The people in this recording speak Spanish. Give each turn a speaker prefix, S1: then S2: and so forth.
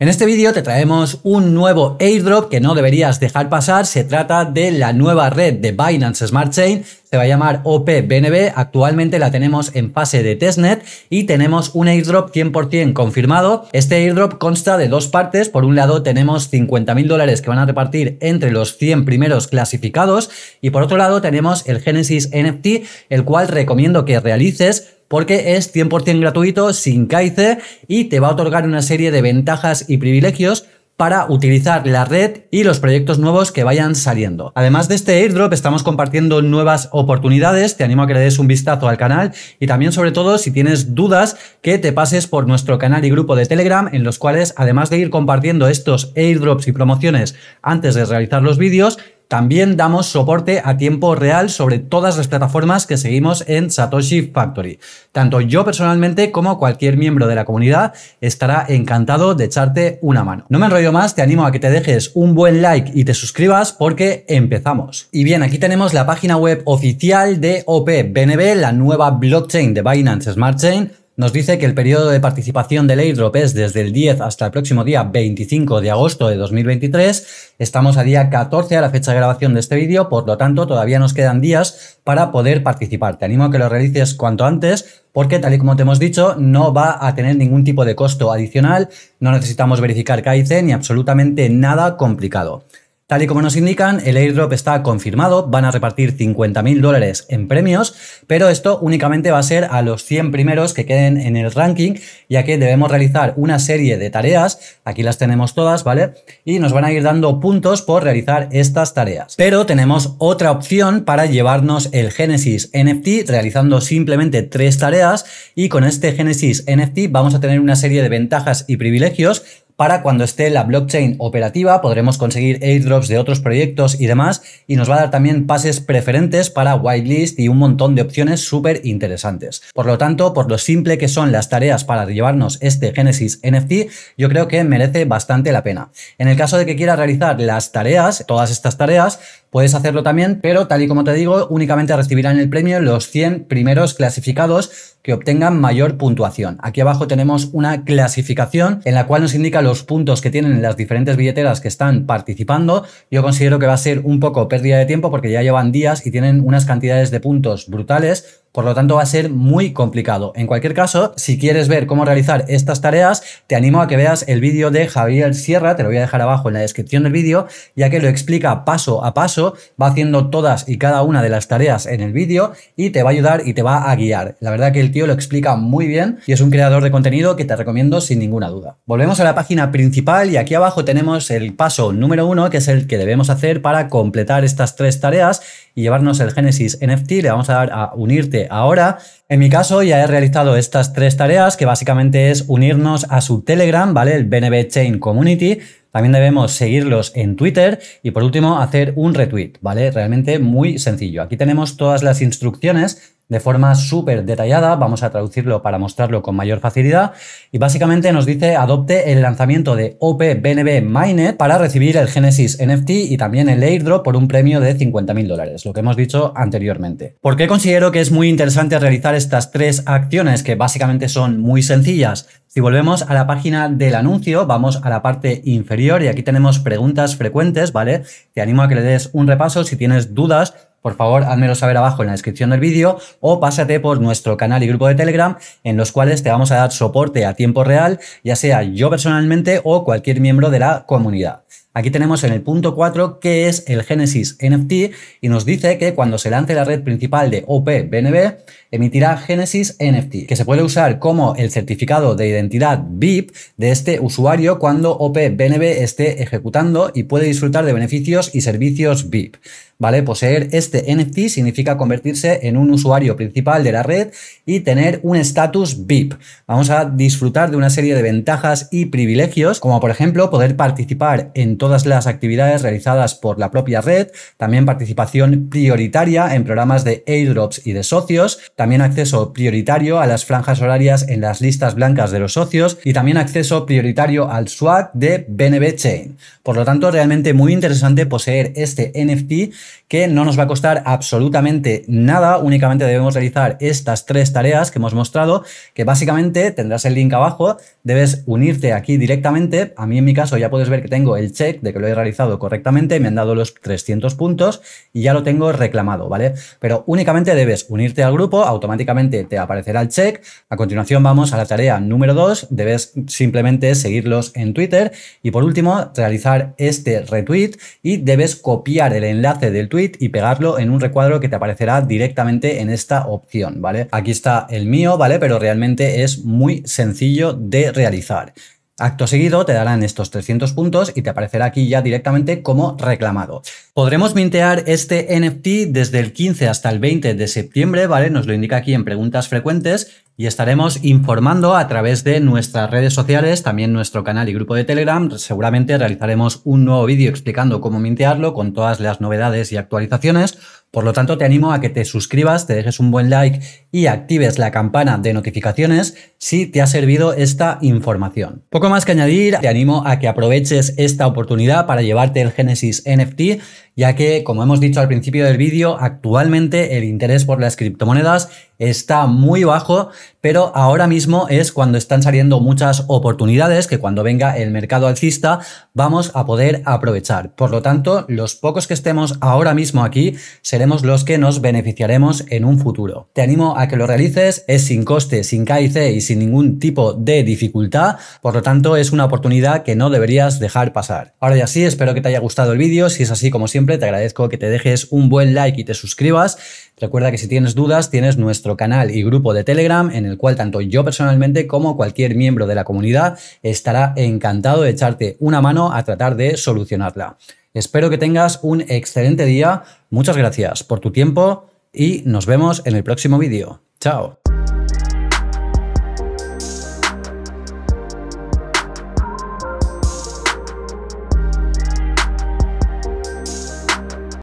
S1: En este vídeo te traemos un nuevo airdrop que no deberías dejar pasar. Se trata de la nueva red de Binance Smart Chain. Se va a llamar OPBNB. Actualmente la tenemos en fase de testnet y tenemos un airdrop 100% confirmado. Este airdrop consta de dos partes. Por un lado tenemos 50.000 dólares que van a repartir entre los 100 primeros clasificados y por otro lado tenemos el Genesis NFT, el cual recomiendo que realices porque es 100% gratuito, sin CAICE y te va a otorgar una serie de ventajas y privilegios para utilizar la red y los proyectos nuevos que vayan saliendo. Además de este airdrop, estamos compartiendo nuevas oportunidades, te animo a que le des un vistazo al canal y también sobre todo si tienes dudas que te pases por nuestro canal y grupo de Telegram en los cuales además de ir compartiendo estos airdrops y promociones antes de realizar los vídeos, también damos soporte a tiempo real sobre todas las plataformas que seguimos en Satoshi Factory. Tanto yo personalmente como cualquier miembro de la comunidad estará encantado de echarte una mano. No me enrollo más, te animo a que te dejes un buen like y te suscribas porque empezamos. Y bien, aquí tenemos la página web oficial de OPBNB, la nueva blockchain de Binance Smart Chain nos dice que el periodo de participación del airdrop es desde el 10 hasta el próximo día 25 de agosto de 2023. Estamos a día 14 a la fecha de grabación de este vídeo, por lo tanto todavía nos quedan días para poder participar. Te animo a que lo realices cuanto antes porque tal y como te hemos dicho, no va a tener ningún tipo de costo adicional, no necesitamos verificar KIC ni absolutamente nada complicado. Tal y como nos indican, el airdrop está confirmado, van a repartir 50.000 dólares en premios, pero esto únicamente va a ser a los 100 primeros que queden en el ranking, ya que debemos realizar una serie de tareas, aquí las tenemos todas, ¿vale? Y nos van a ir dando puntos por realizar estas tareas. Pero tenemos otra opción para llevarnos el Genesis NFT realizando simplemente tres tareas y con este Genesis NFT vamos a tener una serie de ventajas y privilegios para cuando esté la blockchain operativa podremos conseguir airdrops de otros proyectos y demás y nos va a dar también pases preferentes para whitelist y un montón de opciones súper interesantes. Por lo tanto, por lo simple que son las tareas para llevarnos este Genesis NFT, yo creo que merece bastante la pena. En el caso de que quieras realizar las tareas, todas estas tareas, Puedes hacerlo también, pero tal y como te digo, únicamente recibirán el premio los 100 primeros clasificados que obtengan mayor puntuación. Aquí abajo tenemos una clasificación en la cual nos indica los puntos que tienen las diferentes billeteras que están participando. Yo considero que va a ser un poco pérdida de tiempo porque ya llevan días y tienen unas cantidades de puntos brutales por lo tanto, va a ser muy complicado. En cualquier caso, si quieres ver cómo realizar estas tareas, te animo a que veas el vídeo de Javier Sierra, te lo voy a dejar abajo en la descripción del vídeo, ya que lo explica paso a paso, va haciendo todas y cada una de las tareas en el vídeo y te va a ayudar y te va a guiar. La verdad que el tío lo explica muy bien y es un creador de contenido que te recomiendo sin ninguna duda. Volvemos a la página principal y aquí abajo tenemos el paso número uno, que es el que debemos hacer para completar estas tres tareas y llevarnos el Genesis NFT. Le vamos a dar a unirte ahora. En mi caso ya he realizado estas tres tareas, que básicamente es unirnos a su Telegram, ¿vale? El BNB Chain Community. También debemos seguirlos en Twitter y por último hacer un retweet, ¿vale? Realmente muy sencillo. Aquí tenemos todas las instrucciones de forma súper detallada. Vamos a traducirlo para mostrarlo con mayor facilidad. Y básicamente nos dice adopte el lanzamiento de Opbnb Mainnet para recibir el Genesis NFT y también el airdrop por un premio de 50.000 dólares, lo que hemos dicho anteriormente. ¿Por qué considero que es muy interesante realizar estas tres acciones que básicamente son muy sencillas? Si volvemos a la página del anuncio, vamos a la parte inferior y aquí tenemos preguntas frecuentes, ¿vale? Te animo a que le des un repaso si tienes dudas por favor házmelo saber abajo en la descripción del vídeo o pásate por nuestro canal y grupo de Telegram en los cuales te vamos a dar soporte a tiempo real, ya sea yo personalmente o cualquier miembro de la comunidad. Aquí tenemos en el punto 4 que es el Genesis NFT y nos dice que cuando se lance la red principal de OPBNB, emitirá Genesis NFT, que se puede usar como el certificado de identidad VIP de este usuario cuando OPBNB esté ejecutando y puede disfrutar de beneficios y servicios VIP. ¿Vale? Poseer este NFT significa convertirse en un usuario principal de la red y tener un estatus VIP. Vamos a disfrutar de una serie de ventajas y privilegios, como por ejemplo poder participar en todo todas las actividades realizadas por la propia red, también participación prioritaria en programas de airdrops y de socios, también acceso prioritario a las franjas horarias en las listas blancas de los socios y también acceso prioritario al swag de BNB Chain. Por lo tanto, realmente muy interesante poseer este NFT que no nos va a costar absolutamente nada, únicamente debemos realizar estas tres tareas que hemos mostrado, que básicamente tendrás el link abajo, debes unirte aquí directamente, a mí en mi caso ya puedes ver que tengo el check de que lo he realizado correctamente, me han dado los 300 puntos y ya lo tengo reclamado, ¿vale? Pero únicamente debes unirte al grupo, automáticamente te aparecerá el check. A continuación vamos a la tarea número 2, debes simplemente seguirlos en Twitter y por último realizar este retweet y debes copiar el enlace del tweet y pegarlo en un recuadro que te aparecerá directamente en esta opción, ¿vale? Aquí está el mío, ¿vale? Pero realmente es muy sencillo de realizar. Acto seguido te darán estos 300 puntos y te aparecerá aquí ya directamente como reclamado. Podremos mintear este NFT desde el 15 hasta el 20 de septiembre, ¿vale? Nos lo indica aquí en preguntas frecuentes y estaremos informando a través de nuestras redes sociales, también nuestro canal y grupo de Telegram. Seguramente realizaremos un nuevo vídeo explicando cómo mintearlo con todas las novedades y actualizaciones por lo tanto, te animo a que te suscribas, te dejes un buen like y actives la campana de notificaciones si te ha servido esta información. Poco más que añadir, te animo a que aproveches esta oportunidad para llevarte el Genesis NFT ya que, como hemos dicho al principio del vídeo, actualmente el interés por las criptomonedas está muy bajo, pero ahora mismo es cuando están saliendo muchas oportunidades que cuando venga el mercado alcista vamos a poder aprovechar. Por lo tanto, los pocos que estemos ahora mismo aquí seremos los que nos beneficiaremos en un futuro. Te animo a que lo realices, es sin coste, sin KIC y sin ningún tipo de dificultad, por lo tanto es una oportunidad que no deberías dejar pasar. Ahora ya sí, espero que te haya gustado el vídeo, si es así como siempre te agradezco que te dejes un buen like y te suscribas. Recuerda que si tienes dudas, tienes nuestro canal y grupo de Telegram, en el cual tanto yo personalmente como cualquier miembro de la comunidad estará encantado de echarte una mano a tratar de solucionarla. Espero que tengas un excelente día. Muchas gracias por tu tiempo y nos vemos en el próximo vídeo. Chao.